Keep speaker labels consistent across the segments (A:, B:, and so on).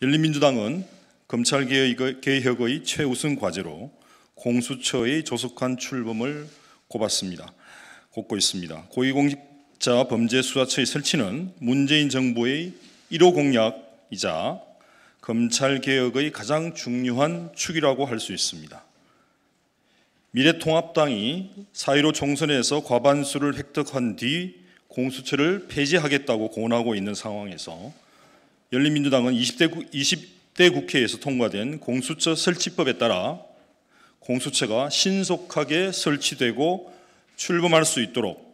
A: 열린민주당은 검찰개혁의 최우선 과제로 공수처의 조속한 출범을 꼽았습니다. 꼽고 있습니다. 고위공직자 범죄수사처의 설치는 문재인 정부의 1호 공약이자 검찰개혁의 가장 중요한 축이라고 할 수 있습니다. 미래통합당이 4.15 총선에서 과반수를 획득한 뒤 공수처를 폐지하겠다고 권하고 있는 상황에서 열린민주당은 20대, 20대 국회에서 통과된 공수처 설치법에 따라 공수처가 신속하게 설치되고 출범할 수 있도록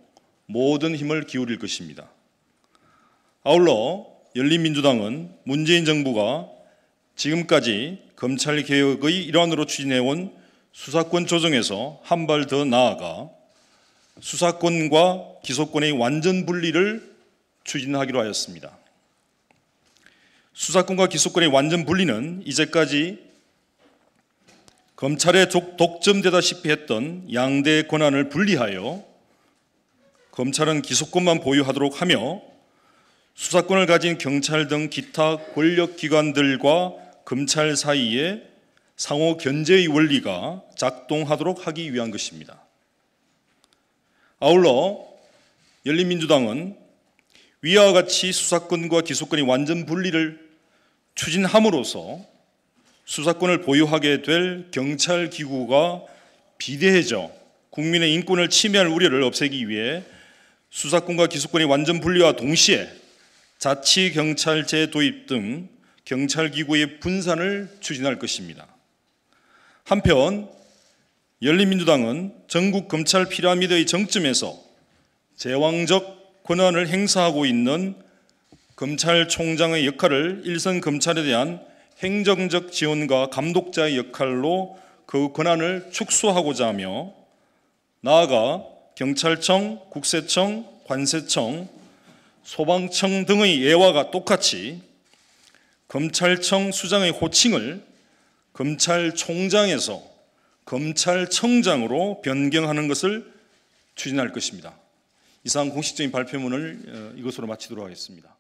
A: 모든 힘을 기울일 것입니다. 아울러 열린민주당은 문재인 정부가 지금까지 검찰 개혁의 일환으로 추진해온 수사권 조정에서 한 발 더 나아가 수사권과 기소권의 완전 분리를 추진하기로 하였습니다. 수사권과 기소권의 완전 분리는 이제까지 검찰에 독점되다시피 했던 양대 권한을 분리하여 검찰은 기소권만 보유하도록 하며 수사권을 가진 경찰 등 기타 권력기관들과 검찰 사이에 상호 견제의 원리가 작동하도록 하기 위한 것입니다. 아울러 열린민주당은 위와 같이 수사권과 기소권이 완전 분리를 추진함으로써 수사권을 보유하게 될 경찰 기구가 비대해져 국민의 인권을 침해할 우려를 없애기 위해 수사권과 기소권이 완전 분리와 동시에 자치 경찰제 도입 등 경찰 기구의 분산을 추진할 것입니다. 한편 열린민주당은 전국 검찰 피라미드의 정점에서 제왕적 권한을 행사하고 있는 검찰총장의 역할을 일선 검찰에 대한 행정적 지원과 감독자의 역할로 그 권한을 축소하고자 하며 나아가 경찰청, 국세청, 관세청, 소방청 등의 예와가 똑같이 검찰청 수장의 호칭을 검찰총장에서 검찰청장으로 변경하는 것을 추진할 것입니다. 이상 공식적인 발표문을 어, 이것으로 마치도록 하겠습니다.